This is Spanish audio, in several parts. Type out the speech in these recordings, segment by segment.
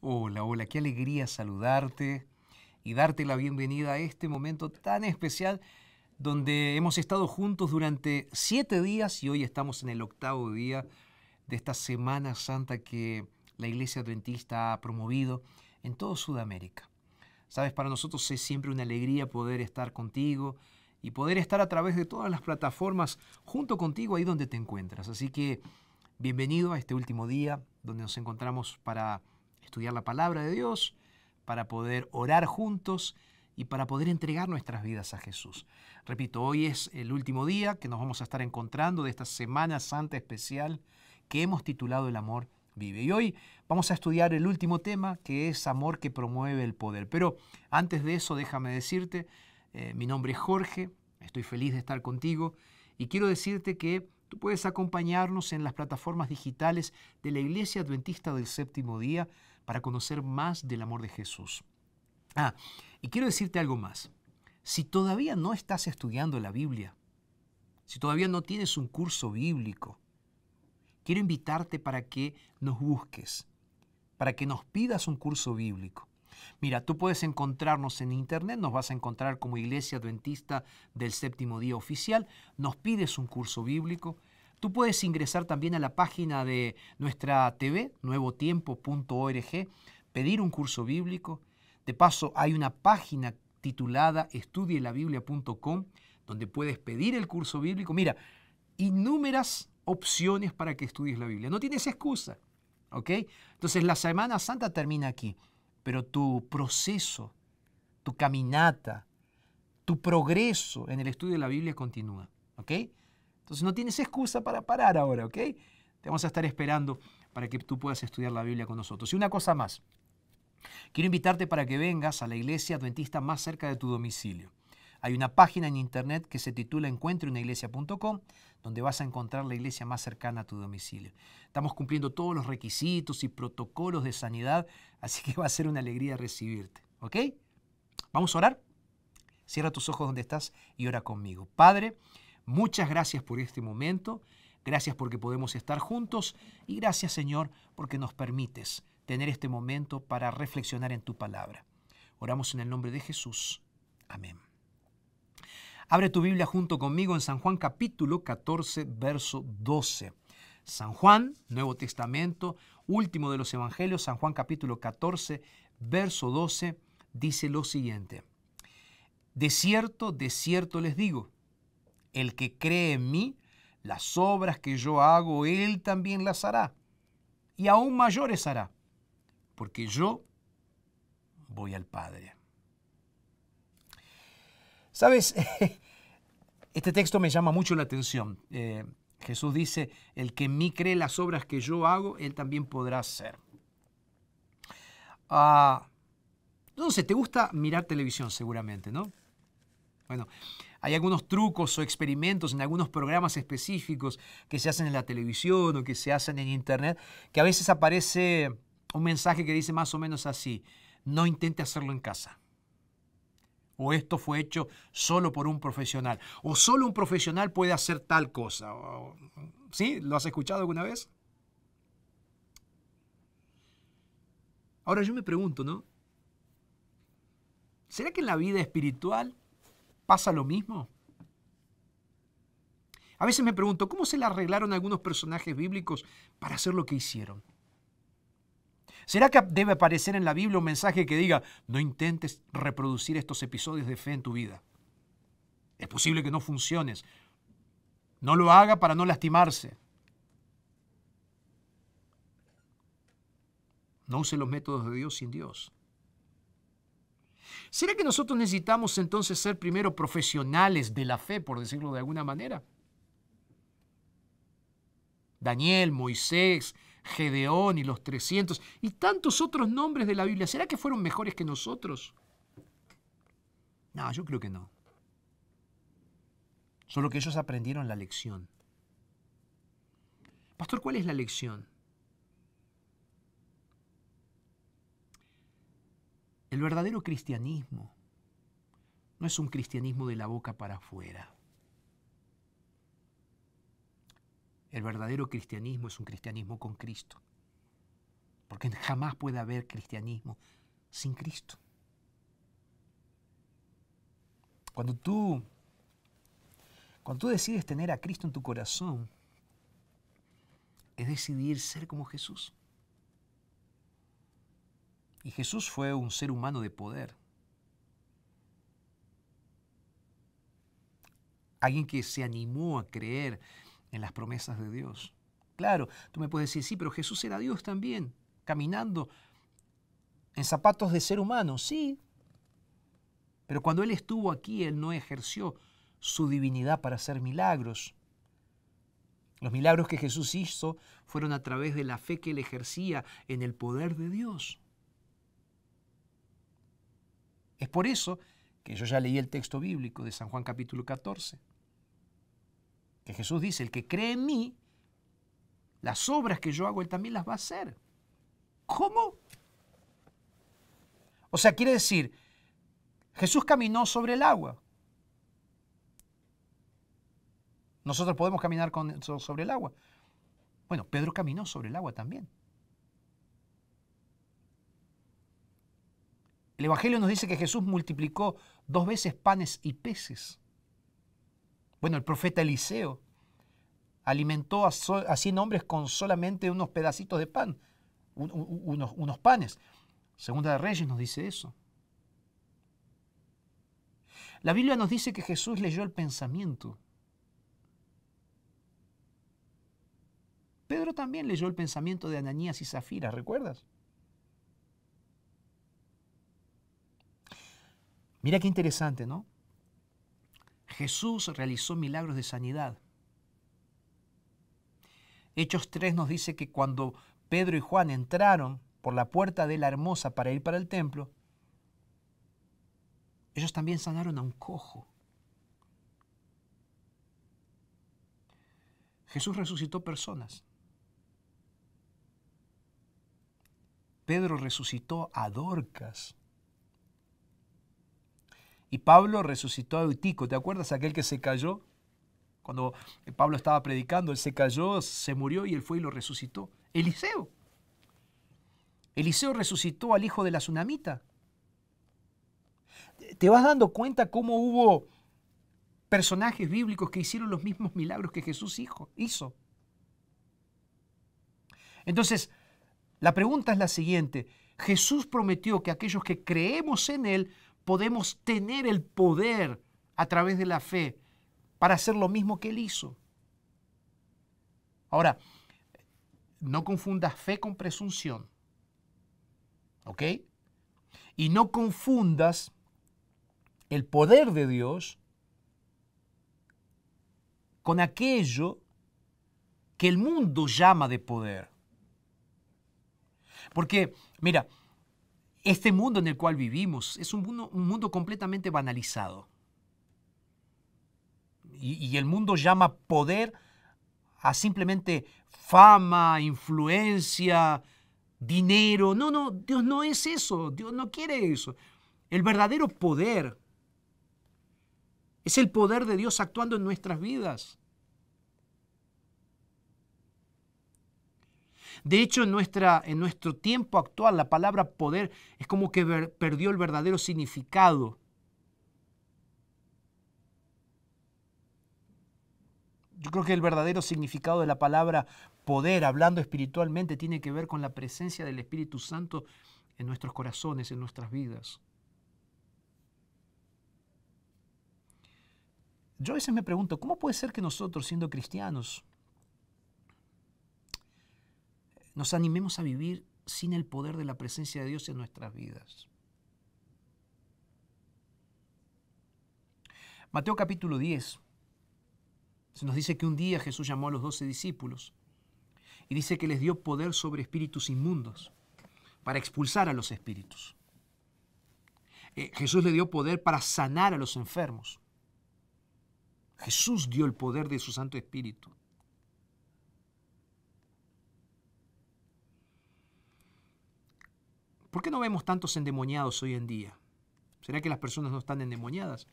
Hola, hola, qué alegría saludarte y darte la bienvenida a este momento tan especial donde hemos estado juntos durante siete días y hoy estamos en el octavo día de esta Semana Santa que la Iglesia Adventista ha promovido en todo Sudamérica. Sabes, para nosotros es siempre una alegría poder estar contigo y poder estar a través de todas las plataformas junto contigo ahí donde te encuentras. Así que bienvenido a este último día donde nos encontramos para estudiar la palabra de Dios, para poder orar juntos y para poder entregar nuestras vidas a Jesús. Repito, hoy es el último día que nos vamos a estar encontrando de esta Semana Santa especial que hemos titulado El amor vive. Y hoy vamos a estudiar el último tema, que es amor que promueve el poder. Pero antes de eso, déjame decirte, eh, mi nombre es Jorge, estoy feliz de estar contigo y quiero decirte que tú puedes acompañarnos en las plataformas digitales de la Iglesia Adventista del Séptimo Día para conocer más del amor de Jesús. Ah, y quiero decirte algo más. Si todavía no estás estudiando la Biblia, si todavía no tienes un curso bíblico, quiero invitarte para que nos busques, para que nos pidas un curso bíblico. Mira, tú puedes encontrarnos en internet, nos vas a encontrar como Iglesia Adventista del Séptimo Día Oficial, nos pides un curso bíblico, Tú puedes ingresar también a la página de nuestra TV, nuevotiempo.org, pedir un curso bíblico. De paso, hay una página titulada estudielabiblia.com donde puedes pedir el curso bíblico. Mira, innúmeras opciones para que estudies la Biblia. No tienes excusa, ¿ok? Entonces la Semana Santa termina aquí, pero tu proceso, tu caminata, tu progreso en el estudio de la Biblia continúa, ¿ok? Entonces no tienes excusa para parar ahora, ¿ok? Te vamos a estar esperando para que tú puedas estudiar la Biblia con nosotros. Y una cosa más, quiero invitarte para que vengas a la iglesia adventista más cerca de tu domicilio. Hay una página en internet que se titula encuentreunaiglesia.com, donde vas a encontrar la iglesia más cercana a tu domicilio. Estamos cumpliendo todos los requisitos y protocolos de sanidad, así que va a ser una alegría recibirte. ¿Ok? ¿Vamos a orar? Cierra tus ojos donde estás y ora conmigo. Padre, Muchas gracias por este momento, gracias porque podemos estar juntos y gracias Señor porque nos permites tener este momento para reflexionar en tu palabra. Oramos en el nombre de Jesús. Amén. Abre tu Biblia junto conmigo en San Juan capítulo 14, verso 12. San Juan, Nuevo Testamento, último de los Evangelios, San Juan capítulo 14, verso 12, dice lo siguiente. De cierto, de cierto les digo, el que cree en mí, las obras que yo hago, él también las hará, y aún mayores hará, porque yo voy al Padre. Sabes, este texto me llama mucho la atención. Eh, Jesús dice, el que en mí cree las obras que yo hago, él también podrá hacer. Ah, no te gusta mirar televisión seguramente, ¿no? Bueno, hay algunos trucos o experimentos en algunos programas específicos que se hacen en la televisión o que se hacen en Internet, que a veces aparece un mensaje que dice más o menos así, no intente hacerlo en casa. O esto fue hecho solo por un profesional. O solo un profesional puede hacer tal cosa. ¿Sí? ¿Lo has escuchado alguna vez? Ahora yo me pregunto, ¿no? ¿Será que en la vida espiritual ¿Pasa lo mismo? A veces me pregunto, ¿cómo se le arreglaron algunos personajes bíblicos para hacer lo que hicieron? ¿Será que debe aparecer en la Biblia un mensaje que diga, no intentes reproducir estos episodios de fe en tu vida? Es posible que no funciones. No lo haga para no lastimarse. No use los métodos de Dios sin Dios. ¿Será que nosotros necesitamos entonces ser primero profesionales de la fe, por decirlo de alguna manera? Daniel, Moisés, Gedeón y los 300 y tantos otros nombres de la Biblia, ¿será que fueron mejores que nosotros? No, yo creo que no. Solo que ellos aprendieron la lección. Pastor, ¿cuál es la lección? El verdadero cristianismo no es un cristianismo de la boca para afuera. El verdadero cristianismo es un cristianismo con Cristo. Porque jamás puede haber cristianismo sin Cristo. Cuando tú, cuando tú decides tener a Cristo en tu corazón, es decidir ser como Jesús. Y Jesús fue un ser humano de poder. Alguien que se animó a creer en las promesas de Dios. Claro, tú me puedes decir, sí, pero Jesús era Dios también, caminando en zapatos de ser humano, sí. Pero cuando Él estuvo aquí, Él no ejerció su divinidad para hacer milagros. Los milagros que Jesús hizo fueron a través de la fe que Él ejercía en el poder de Dios. Es por eso que yo ya leí el texto bíblico de San Juan capítulo 14, que Jesús dice, el que cree en mí, las obras que yo hago, él también las va a hacer. ¿Cómo? O sea, quiere decir, Jesús caminó sobre el agua. Nosotros podemos caminar sobre el agua. Bueno, Pedro caminó sobre el agua también. El Evangelio nos dice que Jesús multiplicó dos veces panes y peces. Bueno, el profeta Eliseo alimentó a, cien hombres con solamente unos pedacitos de pan, unos, unos panes. Segunda de Reyes nos dice eso. La Biblia nos dice que Jesús leyó el pensamiento. Pedro también leyó el pensamiento de Ananías y Zafira, ¿recuerdas? Mira qué interesante, ¿no? Jesús realizó milagros de sanidad. Hechos 3 nos dice que cuando Pedro y Juan entraron por la puerta de la hermosa para ir para el templo, ellos también sanaron a un cojo. Jesús resucitó personas. Pedro resucitó a Dorcas. Y Pablo resucitó a Eutico. ¿Te acuerdas aquel que se cayó? Cuando Pablo estaba predicando, él se cayó, se murió y él fue y lo resucitó. Eliseo. Eliseo resucitó al hijo de la tsunamita. ¿Te vas dando cuenta cómo hubo personajes bíblicos que hicieron los mismos milagros que Jesús hizo? Entonces, la pregunta es la siguiente. Jesús prometió que aquellos que creemos en Él podemos tener el poder a través de la fe para hacer lo mismo que Él hizo. Ahora, no confundas fe con presunción. ¿Ok? Y no confundas el poder de Dios con aquello que el mundo llama de poder. Porque, mira, este mundo en el cual vivimos es un mundo, completamente banalizado. y, el mundo llama poder a simplemente fama, influencia, dinero. No, no, Dios no es eso, Dios no quiere eso. El verdadero poder es el poder de Dios actuando en nuestras vidas. De hecho, en, nuestra, en nuestro tiempo actual, la palabra poder es como que perdió el verdadero significado. Yo creo que el verdadero significado de la palabra poder, hablando espiritualmente, tiene que ver con la presencia del Espíritu Santo en nuestros corazones, en nuestras vidas. Yo a veces me pregunto, ¿cómo puede ser que nosotros, siendo cristianos, nos animemos a vivir sin el poder de la presencia de Dios en nuestras vidas. Mateo capítulo 10 se nos dice que un día Jesús llamó a los doce discípulos y dice que les dio poder sobre espíritus inmundos para expulsar a los espíritus. Eh, Jesús le dio poder para sanar a los enfermos. Jesús dio el poder de su Santo Espíritu. ¿Por qué no vemos tantos endemoniados hoy en día? ¿Será que las personas no están endemoniadas?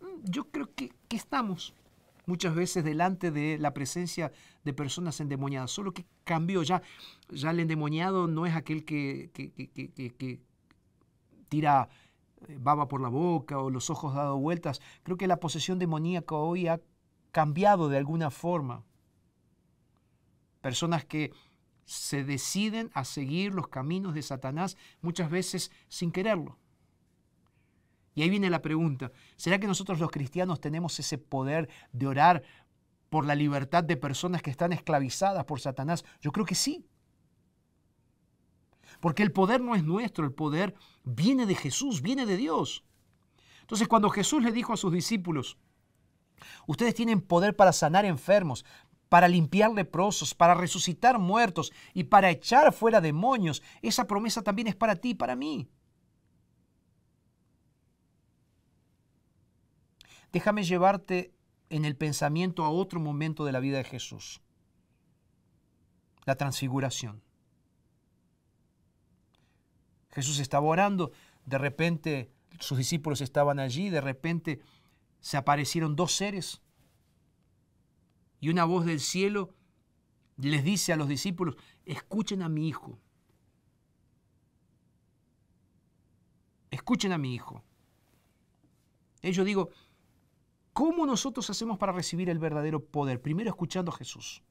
Mm, yo creo que, estamos muchas veces delante de la presencia de personas endemoniadas, solo que cambió ya, ya el endemoniado no es aquel que, que tira eh, baba por la boca o los ojos dado vueltas. Creo que la posesión demoníaca hoy ha cambiado de alguna forma. Personas que se deciden a seguir los caminos de Satanás muchas veces sin quererlo. Y ahí viene la pregunta, ¿será que nosotros los cristianos tenemos ese poder de orar por la libertad de personas que están esclavizadas por Satanás? Yo creo que sí. Porque el poder no es nuestro, el poder viene de Jesús, viene de Dios. Entonces cuando Jesús le dijo a sus discípulos, ustedes tienen poder para sanar enfermos, para limpiar leprosos, para resucitar muertos y para echar fuera demonios. Esa promesa también es para ti y para mí. Déjame llevarte en el pensamiento a otro momento de la vida de Jesús, la transfiguración. Jesús estaba orando, de repente sus discípulos estaban allí, de repente se aparecieron dos seres y una voz del cielo les dice a los discípulos, escuchen a mi hijo. Escuchen a mi hijo. Ellos yo digo, ¿cómo nosotros hacemos para recibir el verdadero poder? Primero escuchando a Jesús.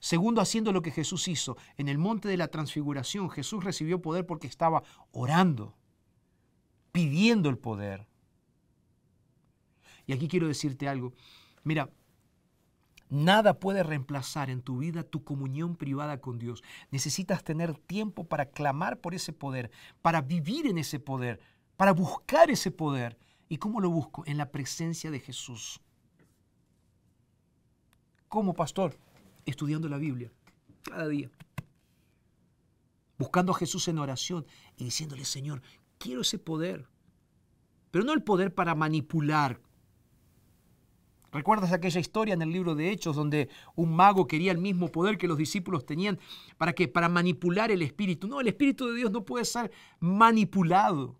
Segundo, haciendo lo que Jesús hizo. En el monte de la transfiguración Jesús recibió poder porque estaba orando, pidiendo el poder. Y aquí quiero decirte algo. Mira, Nada puede reemplazar en tu vida tu comunión privada con Dios. Necesitas tener tiempo para clamar por ese poder, para vivir en ese poder, para buscar ese poder. ¿Y cómo lo busco? En la presencia de Jesús. Como pastor, estudiando la Biblia cada día. Buscando a Jesús en oración y diciéndole, Señor, quiero ese poder. Pero no el poder para manipular ¿Recuerdas aquella historia en el libro de Hechos donde un mago quería el mismo poder que los discípulos tenían para que para manipular el espíritu? No, el espíritu de Dios no puede ser manipulado.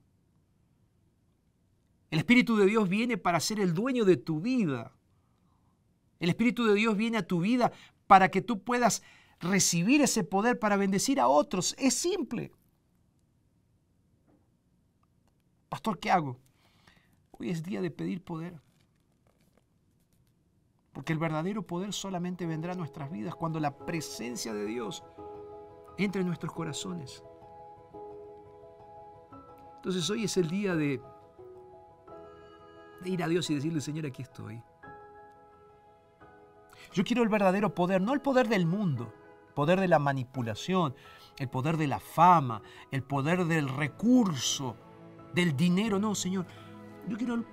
El espíritu de Dios viene para ser el dueño de tu vida. El espíritu de Dios viene a tu vida para que tú puedas recibir ese poder para bendecir a otros. Es simple. Pastor, ¿qué hago? Hoy es día de pedir poder. Porque el verdadero poder solamente vendrá a nuestras vidas cuando la presencia de Dios entre en nuestros corazones. Entonces hoy es el día de, de ir a Dios y decirle, Señor, aquí estoy. Yo quiero el verdadero poder, no el poder del mundo, el poder de la manipulación, el poder de la fama, el poder del recurso, del dinero. No, Señor, yo quiero el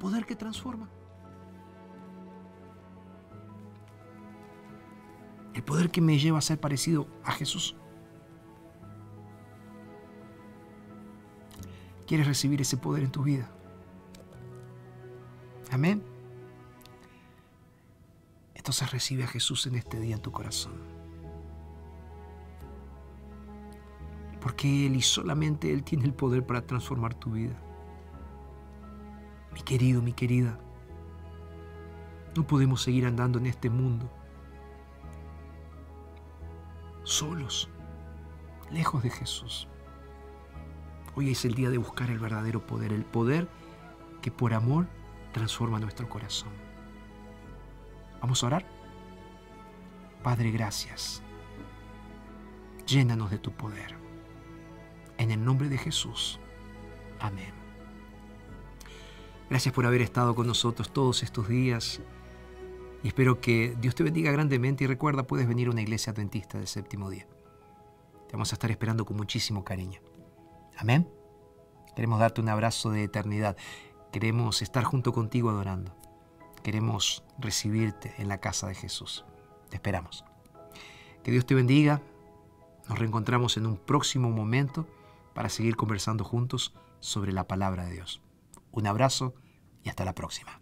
poder que transforma. El poder que me lleva a ser parecido a Jesús. ¿Quieres recibir ese poder en tu vida? Amén. Entonces recibe a Jesús en este día en tu corazón. Porque Él y solamente Él tiene el poder para transformar tu vida. Mi querido, mi querida, no podemos seguir andando en este mundo solos, lejos de Jesús. Hoy es el día de buscar el verdadero poder, el poder que por amor transforma nuestro corazón. Vamos a orar. Padre, gracias. Llénanos de tu poder. En el nombre de Jesús. Amén. Gracias por haber estado con nosotros todos estos días. Espero que Dios te bendiga grandemente y recuerda, puedes venir a una iglesia adventista del séptimo día. Te vamos a estar esperando con muchísimo cariño. Amén. Queremos darte un abrazo de eternidad. Queremos estar junto contigo adorando. Queremos recibirte en la casa de Jesús. Te esperamos. Que Dios te bendiga. Nos reencontramos en un próximo momento para seguir conversando juntos sobre la palabra de Dios. Un abrazo y hasta la próxima.